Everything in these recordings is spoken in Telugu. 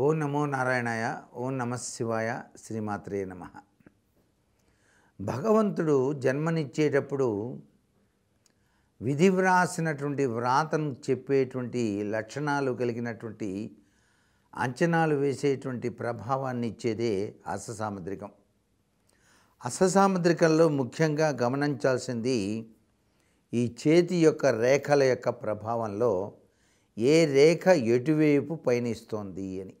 ఓం నమో నారాయణాయ ఓం నమ శివాయ శ్రీమాత్రే నమ భగవంతుడు జన్మనిచ్చేటప్పుడు విధి వ్రాసినటువంటి వ్రాతను చెప్పేటువంటి లక్షణాలు కలిగినటువంటి అంచనాలు వేసేటువంటి ప్రభావాన్ని ఇచ్చేదే అస అససాముద్రికంలో ముఖ్యంగా గమనించాల్సింది ఈ చేతి యొక్క రేఖల యొక్క ప్రభావంలో ఏ రేఖ ఎటువైపు పయనిస్తోంది అని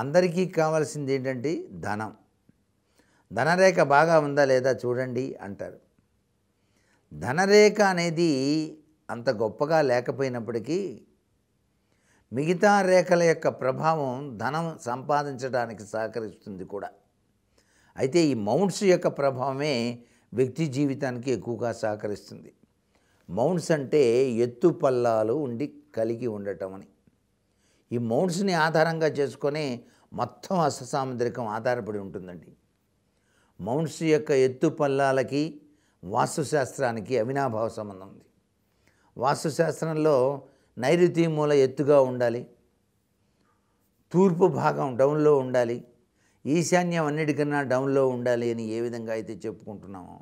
అందరికీ కావాల్సింది ఏంటంటే ధనం ధనరేఖ బాగా ఉందా లేదా చూడండి అంటారు ధనరేఖ అనేది అంత గొప్పగా లేకపోయినప్పటికీ మిగతా రేఖల యొక్క ప్రభావం ధనం సంపాదించడానికి సహకరిస్తుంది కూడా అయితే ఈ మౌంట్స్ యొక్క ప్రభావమే వ్యక్తి జీవితానికి ఎక్కువగా సహకరిస్తుంది మౌంట్స్ అంటే ఎత్తు పల్లాలు ఉండి కలిగి ఉండటం అని ఈ మౌంట్స్ని ఆధారంగా చేసుకొని మొత్తం అస్తసాముద్రికం ఆధారపడి ఉంటుందండి మౌంట్స్ యొక్క ఎత్తు పల్లాలకి వాస్తుశాస్త్రానికి అవినాభావ సంబంధం ఉంది వాస్తుశాస్త్రంలో నైరుతి మూల ఎత్తుగా ఉండాలి తూర్పు భాగం డౌన్లో ఉండాలి ఈశాన్యం అన్నిటికన్నా డౌన్లో ఉండాలి అని ఏ విధంగా అయితే చెప్పుకుంటున్నామో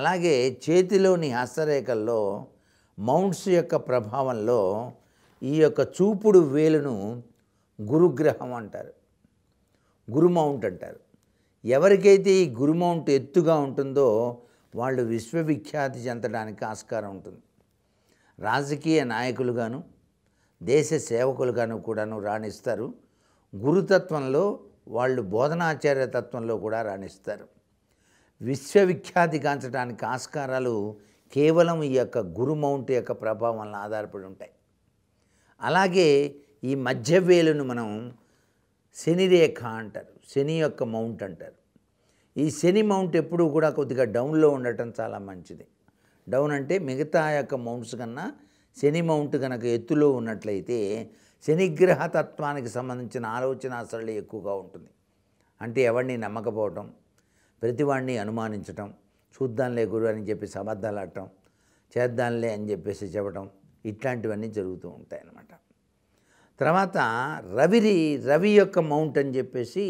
అలాగే చేతిలోని హస్తరేఖల్లో మౌంట్స్ యొక్క ప్రభావంలో ఈ యొక్క చూపుడు వేలును గురుగ్రహం అంటారు గురుమౌంట్ అంటారు ఎవరికైతే ఈ గురుమౌంట్ ఎత్తుగా ఉంటుందో వాళ్ళు విశ్వవిఖ్యాతి చెందడానికి ఆస్కారం ఉంటుంది రాజకీయ నాయకులుగాను దేశ సేవకులుగాను కూడాను రాణిస్తారు గురుతత్వంలో వాళ్ళు బోధనాచార్య తత్వంలో కూడా రాణిస్తారు విశ్వవిఖ్యాతి గాంచడానికి ఆస్కారాలు కేవలం ఈ యొక్క గురుమౌంట్ యొక్క ప్రభావం వల్ల ఆధారపడి ఉంటాయి అలాగే ఈ మధ్య వేలును మనం రేఖ అంటారు శని యొక్క మౌంట్ అంటారు ఈ శని మౌంట్ ఎప్పుడూ కూడా కొద్దిగా డౌన్లో ఉండటం చాలా మంచిది డౌన్ అంటే మిగతా యొక్క మౌంట్స్ కన్నా శని మౌంట్ కనుక ఎత్తులో ఉన్నట్లయితే శనిగ్రహ తత్వానికి సంబంధించిన ఆలోచన సరళి ఎక్కువగా ఉంటుంది అంటే ఎవరిని నమ్మకపోవటం ప్రతివాడిని అనుమానించటం చూద్దాంలే గురువు అని చెప్పేసి అబద్ధాలు ఆడటం చేద్దాంలే అని చెప్పేసి చెప్పటం ఇట్లాంటివన్నీ జరుగుతూ ఉంటాయి అన్నమాట తర్వాత రవిరి రవి యొక్క మౌంట్ అని చెప్పేసి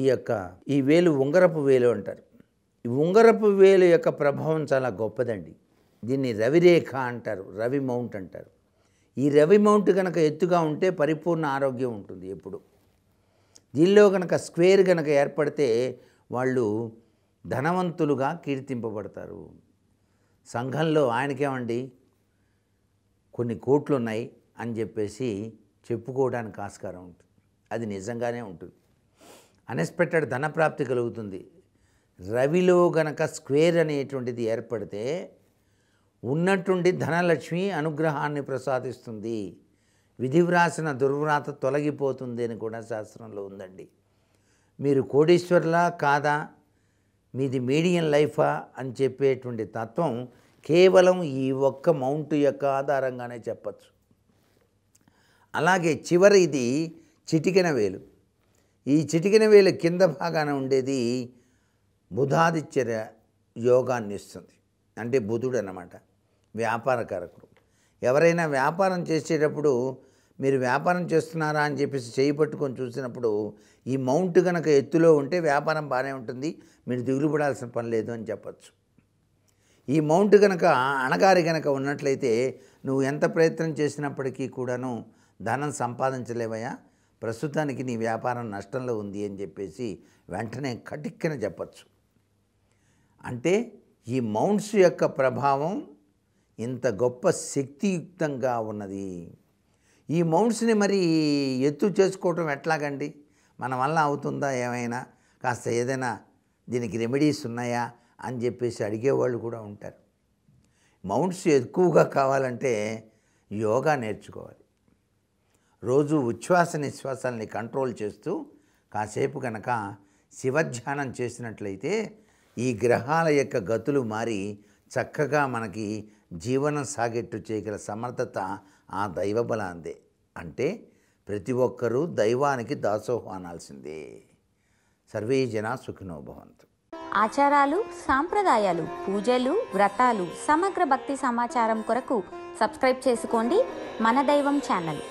ఈ యొక్క ఈ వేలు ఉంగరపు వేలు అంటారు ఈ ఉంగరపు వేలు యొక్క ప్రభావం చాలా గొప్పదండి దీన్ని రవిరేఖ అంటారు రవి మౌంట్ అంటారు ఈ రవి మౌంట్ కనుక ఎత్తుగా ఉంటే పరిపూర్ణ ఆరోగ్యం ఉంటుంది ఎప్పుడు దీనిలో కనుక స్క్వేర్ కనుక ఏర్పడితే వాళ్ళు ధనవంతులుగా కీర్తింపబడతారు సంఘంలో ఆయనకేమండి కొన్ని కోట్లు ఉన్నాయి అని చెప్పేసి చెప్పుకోవడానికి ఆస్కారం ఉంటుంది అది నిజంగానే ఉంటుంది ధన ధనప్రాప్తి కలుగుతుంది రవిలో గనక స్క్వేర్ అనేటువంటిది ఏర్పడితే ఉన్నట్టుండి ధనలక్ష్మి అనుగ్రహాన్ని ప్రసాదిస్తుంది విధి వ్రాసిన దుర్వ్రాత తొలగిపోతుంది అని కూడా శాస్త్రంలో ఉందండి మీరు కోటీశ్వర్లా కాదా మీది మీడియం లైఫా అని చెప్పేటువంటి తత్వం కేవలం ఈ ఒక్క మౌంట్ యొక్క ఆధారంగానే చెప్పచ్చు అలాగే చివరి ఇది చిటికిన వేలు ఈ చిటికిన వేలు కింద భాగాన ఉండేది బుధాదిత్య యోగాన్ని ఇస్తుంది అంటే బుధుడు అన్నమాట వ్యాపారకారకుడు ఎవరైనా వ్యాపారం చేసేటప్పుడు మీరు వ్యాపారం చేస్తున్నారా అని చెప్పేసి చేయబట్టుకొని చూసినప్పుడు ఈ మౌంట్ కనుక ఎత్తులో ఉంటే వ్యాపారం బాగానే ఉంటుంది మీరు దిగులు పడాల్సిన పని లేదు అని చెప్పచ్చు ఈ మౌంట్ కనుక అణగారి కనుక ఉన్నట్లయితే నువ్వు ఎంత ప్రయత్నం చేసినప్పటికీ కూడాను ధనం సంపాదించలేవయ్యా ప్రస్తుతానికి నీ వ్యాపారం నష్టంలో ఉంది అని చెప్పేసి వెంటనే కటిక్కిన చెప్పచ్చు అంటే ఈ మౌంట్స్ యొక్క ప్రభావం ఇంత గొప్ప శక్తియుక్తంగా ఉన్నది ఈ మౌంట్స్ని మరి ఎత్తు చేసుకోవటం ఎట్లాగండి మన వల్ల అవుతుందా ఏమైనా కాస్త ఏదైనా దీనికి రెమెడీస్ ఉన్నాయా అని చెప్పేసి అడిగేవాళ్ళు కూడా ఉంటారు మౌంట్స్ ఎక్కువగా కావాలంటే యోగా నేర్చుకోవాలి రోజు ఉచ్ఛ్వాస నిశ్వాసాలని కంట్రోల్ చేస్తూ కాసేపు కనుక శివధ్యానం చేసినట్లయితే ఈ గ్రహాల యొక్క గతులు మారి చక్కగా మనకి జీవనం సాగెట్టు చేయగల సమర్థత ఆ దైవబలాందే అంటే ప్రతి ఒక్కరూ దైవానికి దాసోహం అనాల్సిందే సర్వే జనా సుఖినోభవంతు ఆచారాలు సాంప్రదాయాలు పూజలు వ్రతాలు సమగ్ర భక్తి సమాచారం కొరకు సబ్స్క్రైబ్ చేసుకోండి మన దైవం ఛానల్